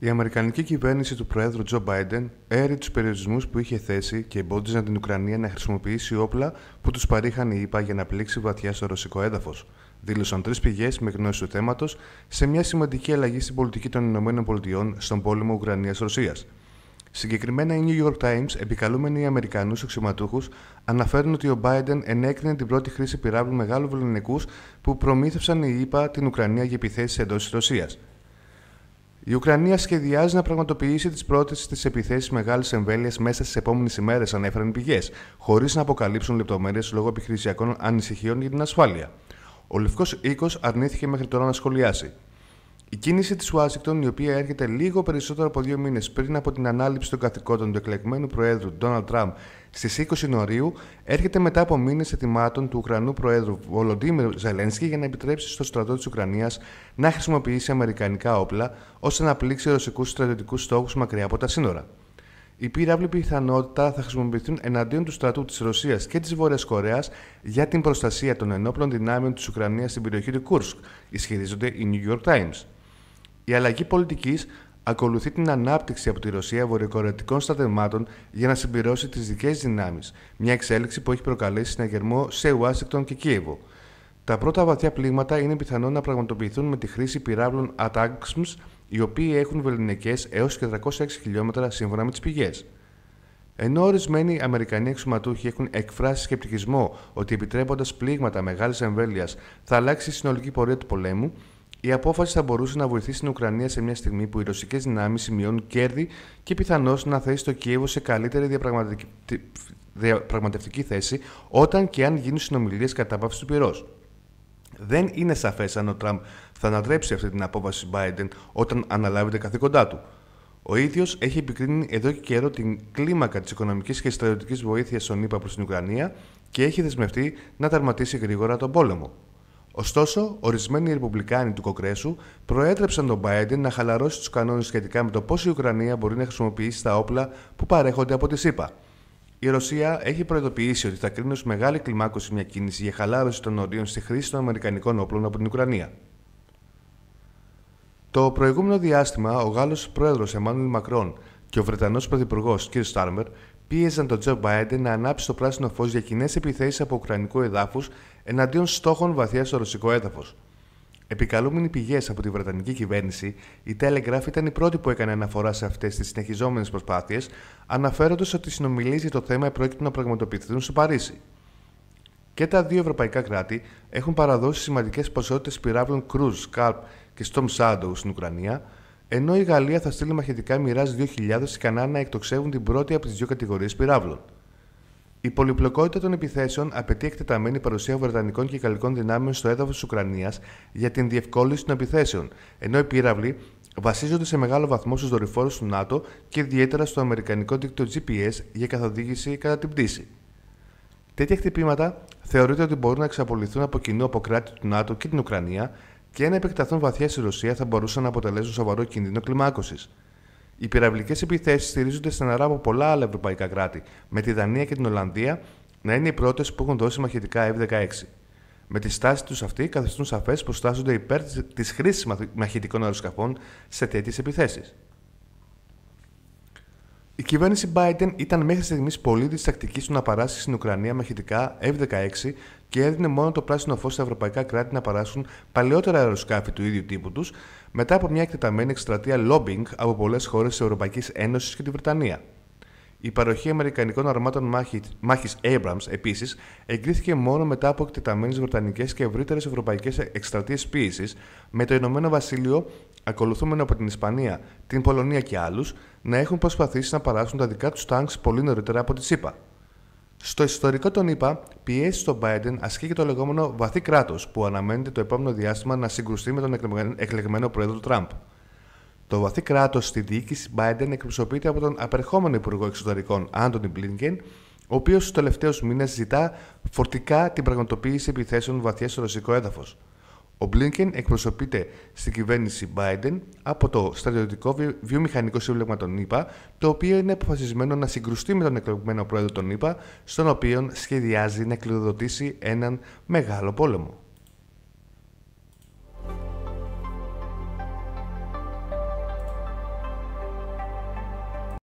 Η Αμερικανική κυβέρνηση του Προέδρου Τζο Μπάιντεν έρει τους περιορισμούς που είχε θέσει και εμπόδιζαν την Ουκρανία να χρησιμοποιήσει όπλα που τους παρήχαν οι ΗΠΑ για να πλήξει βαθιά στο ρωσικό έδαφος, δήλωσαν τρεις πηγές με γνώση του θέματος σε μια σημαντική αλλαγή στην πολιτική των ΗΠΑ στον πόλεμο Ουκρανία-Ρωσία. Συγκεκριμένα, οι New York Times, επικαλούμενοι οι Αμερικανούς αξιωματούχους, αναφέρουν ότι ο Biden ενέκρινε την πρώτη χρήση πυράβλου μεγάλου βεληνικούς που προμήθευσαν οι ΗΠΑ την Ουκρανία για επιθέσεις εντός της Ρωσίας. Η Ουκρανία σχεδιάζει να πραγματοποιήσει τις πρώτες της επιθέσεις μεγάλης εμβέλειας μέσα στις επόμενες ημέρες, ανέφεραν οι πηγές, χωρίς να αποκαλύψουν λεπτομέρειες λόγω επιχειρησιακών ανησυχιών για την ασφάλεια. Ο Λευκός Οίκος αρνήθηκε μέχρι τώρα να σχολιάσει. Η κίνηση της Ουάσιγκτον, η οποία έρχεται λίγο περισσότερο από δύο μήνες πριν από την ανάληψη των καθηκόντων του εκλεγμένου Προέδρου Ντόναλτ Τραμπ στις 20 Ιανουαρίου, έρχεται μετά από μήνες ετοιμάτων του Ουκρανού Προέδρου Βολοντίμιρ Ζελένσκι για να επιτρέψει στο στρατό της Ουκρανίας να χρησιμοποιήσει αμερικανικά όπλα ώστε να πλήξει ρωσικούς στρατιωτικούς στόχους μακριά από τα σύνορα. Η πύραυλοι πιθανότητα θα χρησιμοποιηθούν εναντίον του στρατού της Ρωσίας και της Βόρειας Κορέας για την προστασία των ενόπλων δυνάμεων της Ουκρανίας στην περιοχή του Κούρσκ, ισχυρίζονται οι New York Times. Η αλλαγή πολιτικής ακολουθεί την ανάπτυξη από τη Ρωσία βορειοκορεατικών σταθεμάτων για να συμπληρώσει τις δικές δυνάμεις, μια εξέλιξη που έχει προκαλέσει συναγερμό σε Ουάσιγκτον και Κίεβο. Τα πρώτα βαθιά πλήγματα είναι πιθανό να πραγματοποιηθούν με τη χρήση πυράβλων ATACMS, οι οποίοι έχουν βεληνικές έως και 306 χιλιόμετρα σύμφωνα με τις πηγές. Ενώ ορισμένοι Αμερικανοί αξιωματούχοι έχουν εκφράσει σκεπτικισμό ότι επιτρέποντας πλήγματα μεγάλης εμβέλειας θα αλλάξει η συνολική πορεία του πολέμου, η απόφαση θα μπορούσε να βοηθήσει την Ουκρανία σε μια στιγμή που οι ρωσικές δυνάμεις σημειώνουν κέρδη και πιθανώς να θέσει το Κίεβο σε καλύτερη διαπραγματευτική θέση όταν και αν γίνουν συνομιλίες κατά του πυρός. Δεν είναι σαφές αν ο Τραμπ θα ανατρέψει αυτή την απόφαση Biden όταν αναλάβει τα καθήκοντά του. Ο ίδιος έχει επικρίνει εδώ και καιρό την κλίμακα της οικονομικής και στρατιωτικής βοήθειας των ΗΠΑ προς την Ουκρανία και έχει δεσμευτεί να τερματίσει γρήγορα τον πόλεμο. Ωστόσο, ορισμένοι Ρεπουμπλικάνοι του Κογκρέσου προέτρεψαν τον Biden να χαλαρώσει τους κανόνες σχετικά με το πώς η Ουκρανία μπορεί να χρησιμοποιήσει τα όπλα που παρέχονται από τη ΣΥΠΑ. Η Ρωσία έχει προειδοποιήσει ότι θα κρίνει ως μεγάλη κλιμάκωση μια κίνηση για χαλάρωση των ορίων στη χρήση των Αμερικανικών όπλων από την Ουκρανία. Το προηγούμενο διάστημα, ο Γάλλος πρόεδρος Εμμάνουελ Μακρόν και ο Βρετανός πρωθυπουργός κ. Στάρμερ πίεζαν τον Τζο Μπάιντεν να ανάψει το πράσινο φως για κοινές επιθέσεις από ουκρανικό εδάφου εναντίον στόχων βαθιάς στο ρωσικό έδαφος. Επικαλούμενοι πηγές από τη Βρετανική κυβέρνηση, η Telegraph ήταν η πρώτη που έκανε αναφορά σε αυτές τις συνεχιζόμενες προσπάθειες, αναφέροντας ότι οι συνομιλίες για το θέμα επρόκειτο να πραγματοποιηθούν στο Παρίσι. Και τα δύο ευρωπαϊκά κράτη έχουν παραδώσει σημαντικές ποσότητες πυράβλων Cruise, Scalp και Storm Shadow στην Ουκρανία, ενώ η Γαλλία θα στείλει μαχητικά Mirage 2000 ικανά να εκτοξεύουν την πρώτη από τις δύο κατηγορίες πυράβλων. Η πολυπλοκότητα των επιθέσεων απαιτεί εκτεταμένη παρουσία Βρετανικών και Γαλλικών δυνάμεων στο έδαφος της Ουκρανίας για την διευκόλυνση των επιθέσεων, ενώ οι πύραυλοι βασίζονται σε μεγάλο βαθμό στους δορυφόρους του ΝΑΤΟ και ιδιαίτερα στο Αμερικανικό δίκτυο GPS για καθοδήγηση κατά την πτήση. Τέτοια χτυπήματα θεωρείται ότι μπορούν να εξαπολυθούν από κοινού από του ΝΑΤΟ και την Ουκρανία και αν επεκταθούν βαθιά στη Ρωσία θα μπορούσαν να αποτελέσουν σοβαρό κίνδυνο κλιμάκωσης. Οι πυραυλικές επιθέσεις στηρίζονται στεναρά από πολλά άλλα ευρωπαϊκά κράτη, με τη Δανία και την Ολλανδία να είναι οι πρώτες που έχουν δώσει μαχητικά F-16. Με τη στάση τους αυτοί καθιστούν σαφές πως στάσονται υπέρ της χρήση μαχητικών αεροσκαφών σε τέτοιες επιθέσεις. Η κυβέρνηση Biden ήταν μέχρι στιγμής πολύ τη τακτική του να παράσει στην Ουκρανία μαχητικά F-16 και έδινε μόνο το πράσινο φως στα ευρωπαϊκά κράτη να παράσουν παλαιότερα αεροσκάφη του ίδιου τύπου τους μετά από μια εκτεταμένη εκστρατεία lobbying από πολλές χώρες της Ευρωπαϊκής Ένωσης και τη Βρετανία. Η παροχή Αμερικανικών αρμάτων μάχη μάχης Abrams επίσης εγκρίθηκε μόνο μετά από εκτεταμένες βρετανικές και ευρύτερες ευρωπαϊκές εκστρατείες πίεσης, με το Ηνωμένο Βασίλειο, ακολουθούμενο από την Ισπανία, την Πολωνία και άλλους, να έχουν προσπαθήσει να παράσουν τα δικά τους τάγκ πολύ νωρίτερα από τη ΣΥΠΑ. Στο ιστορικό των ΗΠΑ, πιέσεις στον Biden ασκεί και το λεγόμενο βαθύ κράτος που αναμένεται το επόμενο διάστημα να συγκρουστεί με τον εκλεγμένο πρόεδρο Τραμπ. Το βαθύ κράτος στη διοίκηση Biden εκπροσωπείται από τον απερχόμενο Υπουργό Εξωτερικών Άντωνι Μπλίνκεν, ο οποίος στου τελευταίους μήνες ζητά φορτικά την πραγματοποίηση επιθέσεων βαθιά στο ρωσικό έδαφος. Ο Μπλίνκεν εκπροσωπείται στην κυβέρνηση Biden από το στρατιωτικό βιομηχανικό σύμβουλευμα των ΗΠΑ, το οποίο είναι αποφασισμένο να συγκρουστεί με τον εκλεγμένο πρόεδρο των ΗΠΑ, στον οποίο σχεδιάζει να κληροδοτήσει έναν μεγάλο πόλεμο.